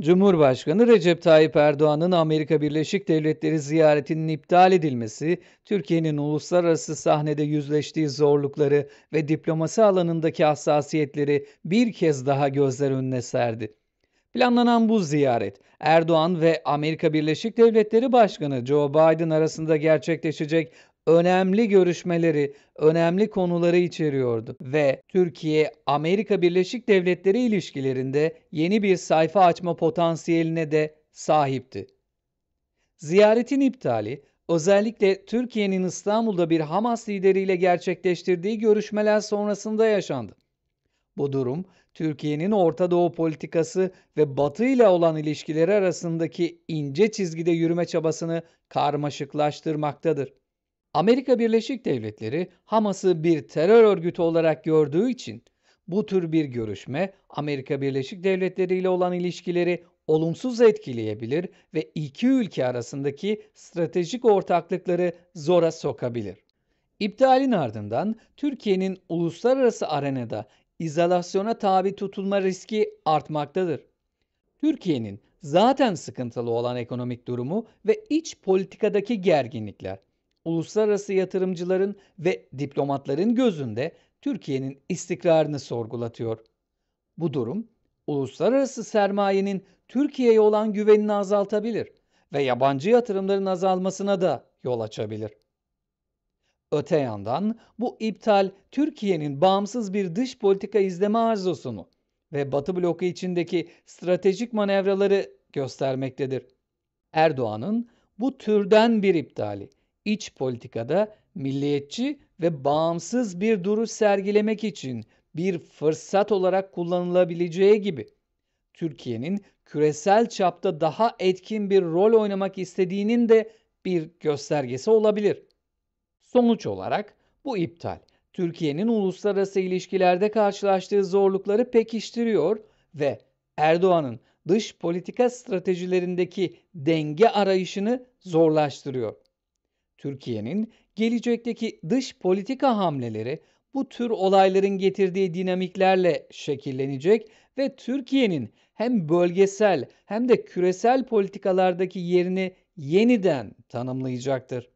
Cumhurbaşkanı Recep Tayyip Erdoğan'ın Amerika Birleşik Devletleri ziyaretinin iptal edilmesi, Türkiye'nin uluslararası sahnede yüzleştiği zorlukları ve diplomasi alanındaki hassasiyetleri bir kez daha gözler önüne serdi. Planlanan bu ziyaret Erdoğan ve Amerika Birleşik Devletleri Başkanı Joe Biden arasında gerçekleşecek önemli görüşmeleri, önemli konuları içeriyordu ve Türkiye Amerika Birleşik Devletleri ilişkilerinde yeni bir sayfa açma potansiyeline de sahipti. Ziyaretin iptali özellikle Türkiye'nin İstanbul'da bir Hamas lideriyle gerçekleştirdiği görüşmeler sonrasında yaşandı. Bu durum Türkiye'nin Orta Doğu politikası ve Batı ile olan ilişkileri arasındaki ince çizgide yürüme çabasını karmaşıklaştırmaktadır. Amerika Birleşik Devletleri Hamas'ı bir terör örgütü olarak gördüğü için bu tür bir görüşme Amerika Birleşik Devletleri ile olan ilişkileri olumsuz etkileyebilir ve iki ülke arasındaki stratejik ortaklıkları zora sokabilir. İptalin ardından Türkiye'nin uluslararası arenada izolasyona tabi tutulma riski artmaktadır. Türkiye'nin zaten sıkıntılı olan ekonomik durumu ve iç politikadaki gerginlikler uluslararası yatırımcıların ve diplomatların gözünde Türkiye'nin istikrarını sorgulatıyor. Bu durum uluslararası sermayenin Türkiye'ye olan güvenini azaltabilir ve yabancı yatırımların azalmasına da yol açabilir. Öte yandan bu iptal Türkiye'nin bağımsız bir dış politika izleme arzusunu ve Batı bloku içindeki stratejik manevraları göstermektedir. Erdoğan'ın bu türden bir iptali iç politikada milliyetçi ve bağımsız bir duruş sergilemek için bir fırsat olarak kullanılabileceği gibi Türkiye'nin küresel çapta daha etkin bir rol oynamak istediğinin de bir göstergesi olabilir. Sonuç olarak bu iptal Türkiye'nin uluslararası ilişkilerde karşılaştığı zorlukları pekiştiriyor ve Erdoğan'ın dış politika stratejilerindeki denge arayışını zorlaştırıyor. Türkiye'nin gelecekteki dış politika hamleleri bu tür olayların getirdiği dinamiklerle şekillenecek ve Türkiye'nin hem bölgesel hem de küresel politikalardaki yerini yeniden tanımlayacaktır.